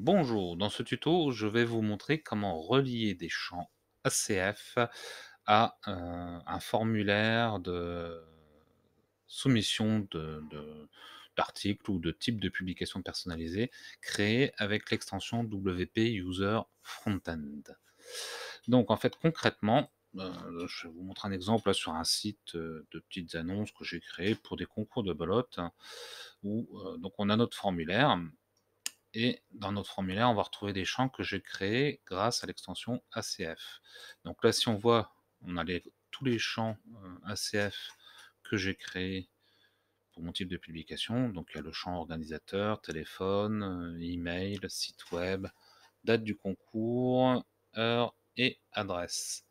Bonjour, dans ce tuto, je vais vous montrer comment relier des champs ACF à euh, un formulaire de soumission d'articles ou de type de publication personnalisée créé avec l'extension WP User Frontend. Donc en fait concrètement, euh, je vais vous montrer un exemple sur un site euh, de petites annonces que j'ai créé pour des concours de belote hein, où donc on a notre formulaire et dans notre formulaire, on va retrouver des champs que j'ai créés grâce à l'extension ACF. Donc là, si on voit, on a tous les champs euh, ACF que j'ai créés pour mon type de publication. Donc il y a le champ organisateur, téléphone, euh, email, site web, date du concours, heure et adresse.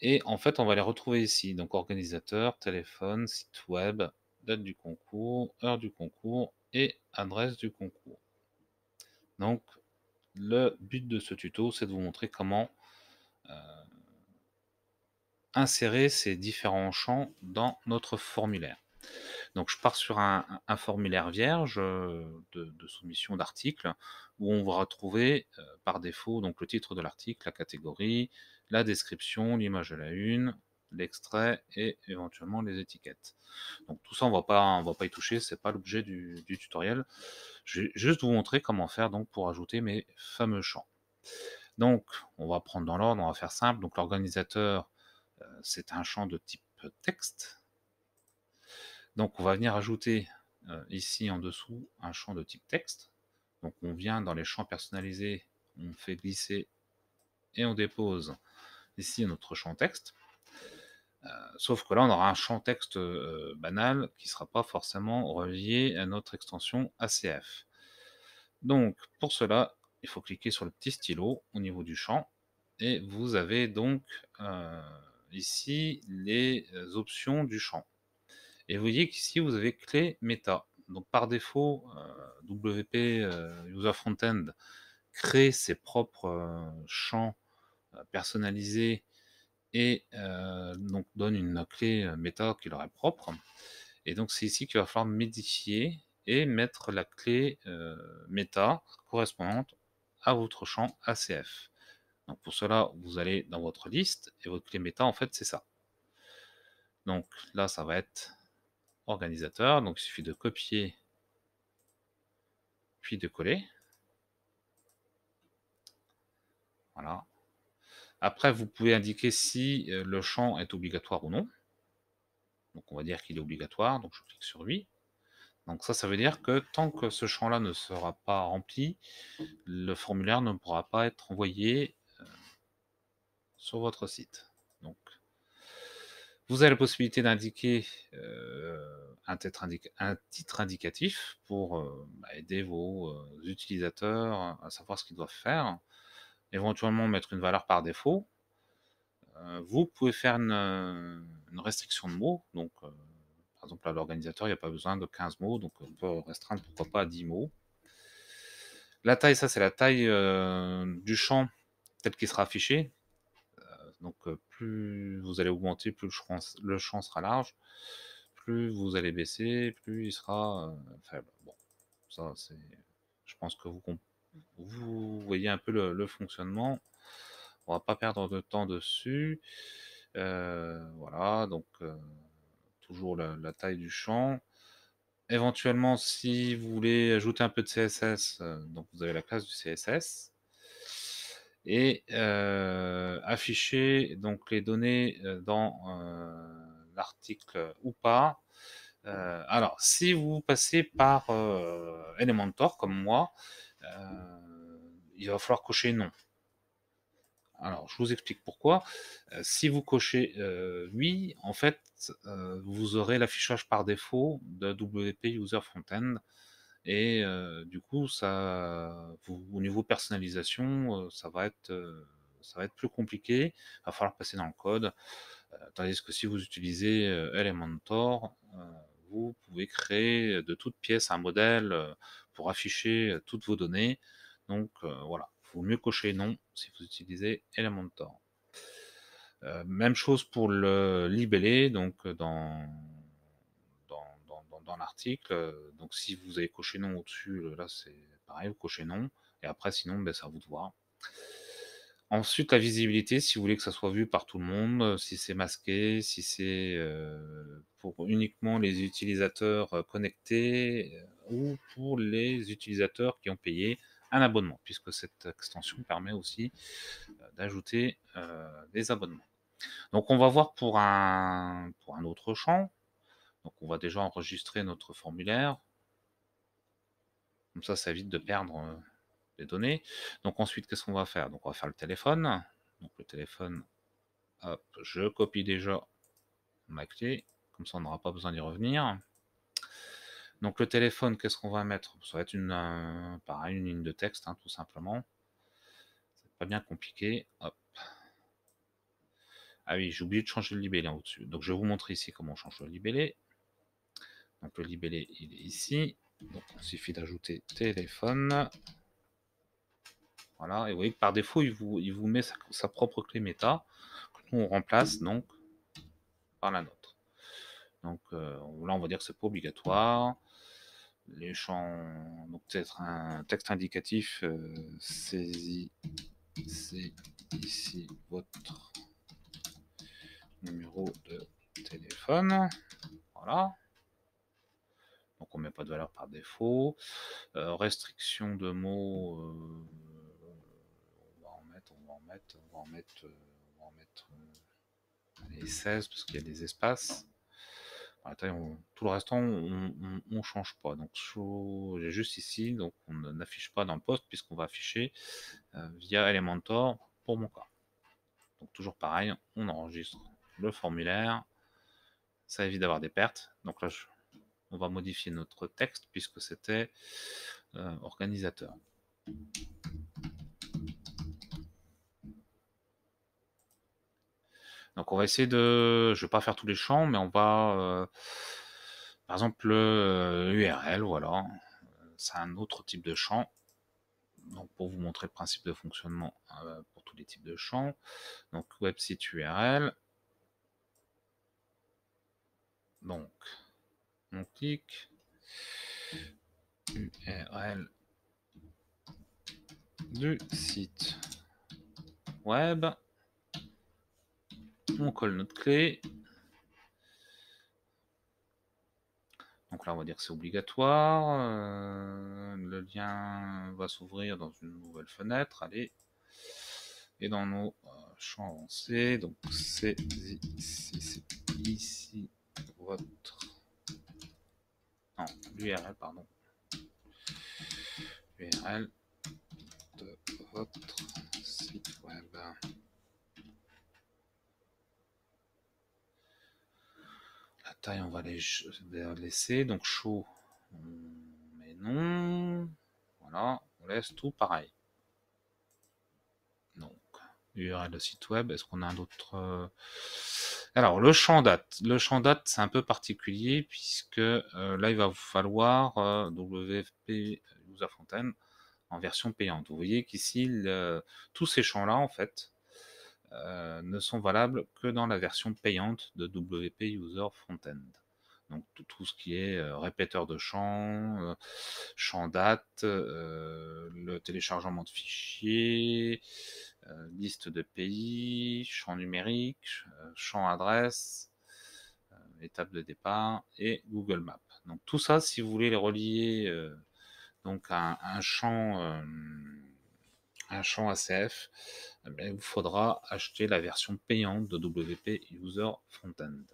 Et en fait, on va les retrouver ici. Donc organisateur, téléphone, site web, date du concours, heure du concours et adresse du concours. Donc, le but de ce tuto, c'est de vous montrer comment euh, insérer ces différents champs dans notre formulaire. Donc, je pars sur un, formulaire vierge euh, de, soumission d'articles où on va retrouver euh, par défaut donc, le titre de l'article, la catégorie, la description, l'image de la une, l'extrait et éventuellement les étiquettes. Donc tout ça, on va pas, on va pas y toucher, c'est pas l'objet du, tutoriel. Je vais juste vous montrer comment faire donc pour ajouter mes fameux champs. Donc on va prendre dans l'ordre, on va faire simple. Donc l'organisateur, euh, c'est un champ de type texte. Donc on va venir ajouter euh, ici en dessous un champ de type texte. Donc on vient dans les champs personnalisés, on fait glisser et on dépose ici notre champ texte. Euh, sauf que là, on aura un champ texte euh, banal qui ne sera pas forcément relié à notre extension ACF. Donc, pour cela, il faut cliquer sur le petit stylo au niveau du champ et vous avez donc euh, ici les options du champ. Et vous voyez qu'ici vous avez clé méta. Donc par défaut, WP User Frontend crée ses propres champs personnalisés et euh, donc donne une clé euh, méta qui leur est propre. Et donc c'est ici qu'il va falloir modifier et mettre la clé euh, méta correspondante à votre champ ACF. Donc pour cela, vous allez dans votre liste et votre clé méta, en fait, c'est ça. Donc là, ça va être organisateur. Donc il suffit de copier puis de coller. Voilà. Après, vous pouvez indiquer si euh, le champ est obligatoire ou non. Donc on va dire qu'il est obligatoire, donc je clique sur oui. Donc ça, ça veut dire que tant que ce champ-là ne sera pas rempli, le formulaire ne pourra pas être envoyé euh, sur votre site. Donc, vous avez la possibilité d'indiquer euh, un, titre indicatif pour bah, aider vos utilisateurs à savoir ce qu'ils doivent faire éventuellement mettre une valeur par défaut. Euh, vous pouvez faire euh, une, restriction de mots. Donc, euh, par exemple, à l'organisateur, il n'y a pas besoin de 15 mots, donc on peut restreindre, pourquoi pas, à 10 mots. La taille, ça, c'est la taille du champ tel qu'il sera affiché. donc, plus vous allez augmenter, plus le champ, le champ sera large plus vous allez baisser, plus il sera faible. Bon, ça c'est. Je pense que vous, comprenez vous voyez un peu le, fonctionnement. On va pas perdre de temps dessus. Euh, voilà, donc euh, toujours la, taille du champ. Éventuellement, si vous voulez ajouter un peu de CSS, euh, donc vous avez la classe du CSS et afficher donc les données dans l'article ou pas. alors, si vous passez par Elementor comme moi, euh, il va falloir cocher non. Alors, je vous explique pourquoi. Euh, si vous cochez euh, oui, en fait, vous aurez l'affichage par défaut de WP User Frontend. Et du coup, ça, au niveau personnalisation, ça, va être, ça va être plus compliqué. Il va falloir passer dans le code. tandis que si vous utilisez Elementor, vous pouvez créer de toutes pièces un modèle pour afficher toutes vos données. Donc voilà, il vaut mieux cocher non si vous utilisez Elementor. même chose pour le libellé, donc dans, dans, dans, dans l'article. Donc si vous avez coché non au-dessus, là c'est pareil, vous cochez non. Et après, sinon, ben, ça vous devoir. Ensuite, la visibilité, si vous voulez que ça soit vu par tout le monde, euh, si c'est masqué, si c'est euh, pour uniquement les utilisateurs euh, connectés ou pour les utilisateurs qui ont payé un abonnement, puisque cette extension mmh. permet aussi d'ajouter des abonnements. Donc on va voir pour un, un autre champ. Donc on va déjà enregistrer notre formulaire. Comme ça, ça évite de perdre les données. Donc ensuite, qu'est-ce qu'on va faire Donc on va faire le téléphone. Donc le téléphone, hop, je copie déjà ma clé, comme ça on n'aura pas besoin d'y revenir. Donc le téléphone, qu'est-ce qu'on va mettre Ça va être une, euh, pareil, une ligne de texte, hein, tout simplement. C'est pas bien compliqué. Ah oui, j'ai oublié de changer le libellé en haut-dessus. Donc je vais vous montrer ici comment on change le libellé. Donc le libellé, il est ici. Donc il suffit d'ajouter téléphone. Voilà, et vous voyez que par défaut, il vous, il vous met sa, propre clé méta, que nous on remplace donc par la nôtre. Donc euh, là, on va dire que c'est pas obligatoire. Les champs, donc peut-être un texte indicatif, euh, saisissez c'est ici votre numéro de téléphone. Voilà. Donc on met pas de valeur par défaut. Euh, restriction de mots on va en mettre, on va mettre, euh, on va mettre 16 euh, parce qu'il y a des espaces. tout le restant, on ne change pas. Donc, j'ai juste ici, donc on n'affiche pas dans le poste puisqu'on va afficher euh, via Elementor pour mon cas. Donc, toujours pareil, on enregistre le formulaire. Ça évite d'avoir des pertes. Donc là, on va modifier notre texte puisque c'était organisateur. Donc on va essayer de, je vais pas faire tous les champs, mais on va, euh, par exemple, URL, euh, voilà, c'est un autre type de champ. Donc pour vous montrer le principe de fonctionnement euh, pour tous les types de champs, donc website URL. Donc on clique URL du site web on colle notre clé. Donc là, on va dire que c'est obligatoire. Euh, le lien va s'ouvrir dans une nouvelle fenêtre. Allez. Et dans nos euh, champs avancés, donc c'est ici, ici votre. Non, l'URL, pardon. L'URL de votre site web. on va les laisser. Donc chaud, mais non. Voilà, on laisse tout pareil. Donc, URL de site web, est-ce qu'on a un autre... Euh, alors, le champ date. Le champ date, c'est un peu particulier puisque euh, là, il va vous falloir euh, WFP User Fontaine en version payante. Vous voyez qu'ici, tous ces champs-là, en fait, euh, ne sont valables que dans la version payante de WP User Frontend. Donc tout, ce qui est euh, répéteur de champs, champs euh, champ date, le téléchargement de fichiers, liste de pays, champ numérique, champ adresse, étape de départ et Google Maps. Donc tout ça, si vous voulez les relier donc à un champ Champ ACF, eh ben, il vous faudra acheter la version payante de WP User Frontend.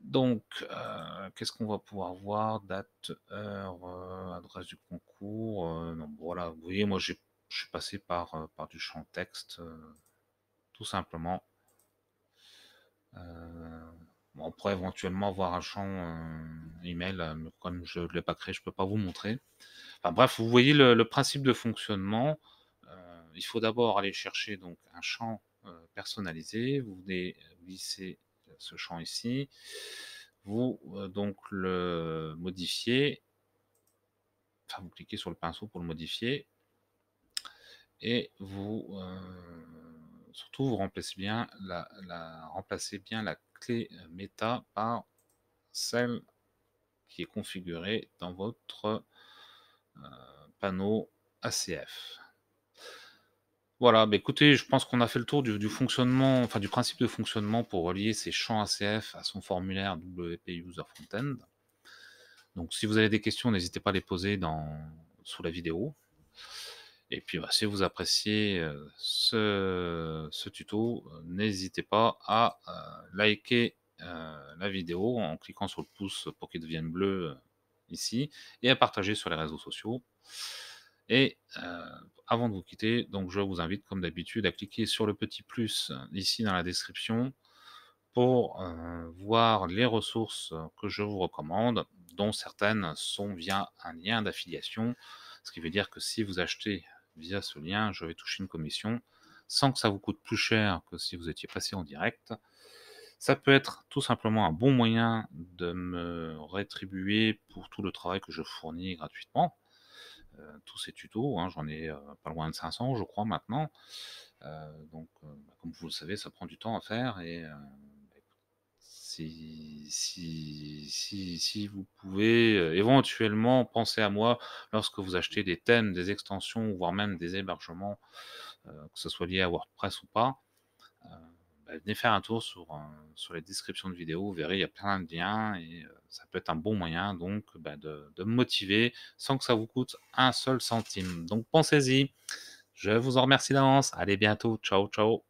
Donc, euh, qu'est-ce qu'on va pouvoir voir Date, heure, euh, adresse du concours. Euh, voilà, vous voyez, moi, je suis passé par, par du champ texte, tout simplement on pourrait éventuellement avoir un champ euh, email, euh, mais comme je ne l'ai pas créé, je ne peux pas vous montrer. Enfin, bref, vous voyez le, principe de fonctionnement. Euh, il faut d'abord aller chercher donc, un champ personnalisé. Vous venez glisser ce champ ici. Vous donc le modifiez Enfin, vous cliquez sur le pinceau pour le modifier et vous surtout vous remplacez bien la, la remplacez bien la clé euh, méta par celle qui est configurée dans votre euh, panneau ACF. Voilà, bah, écoutez, je pense qu'on a fait le tour du, du, fonctionnement, enfin du principe de fonctionnement pour relier ces champs ACF à son formulaire WP User Frontend. Donc si vous avez des questions, n'hésitez pas à les poser dans, sous la vidéo. Et puis, bah, si vous appréciez ce, tuto, n'hésitez pas à liker la vidéo en cliquant sur le pouce pour qu'il devienne bleu ici et à partager sur les réseaux sociaux. Et avant de vous quitter, donc je vous invite comme d'habitude à cliquer sur le petit plus ici dans la description pour voir les ressources que je vous recommande, dont certaines sont via un lien d'affiliation, ce qui veut dire que si vous achetez via ce lien, je vais toucher une commission sans que ça vous coûte plus cher que si vous étiez passé en direct. Ça peut être tout simplement un bon moyen de me rétribuer pour tout le travail que je fournis gratuitement. Euh, tous ces tutos, hein, j'en ai euh, pas loin de 500, je crois, maintenant. Euh, donc, bah, comme vous le savez, ça prend du temps à faire et si, vous pouvez euh, éventuellement penser à moi lorsque vous achetez des thèmes, des extensions, voire même des hébergements, euh, que ce soit lié à WordPress ou pas, euh, bah, venez faire un tour sur, sur les descriptions de vidéos. Vous verrez, il y a plein de liens et ça peut être un bon moyen donc bah, de, de me motiver sans que ça vous coûte un seul centime. Donc pensez-y. Je vous en remercie d'avance. Allez, bientôt. Ciao, ciao.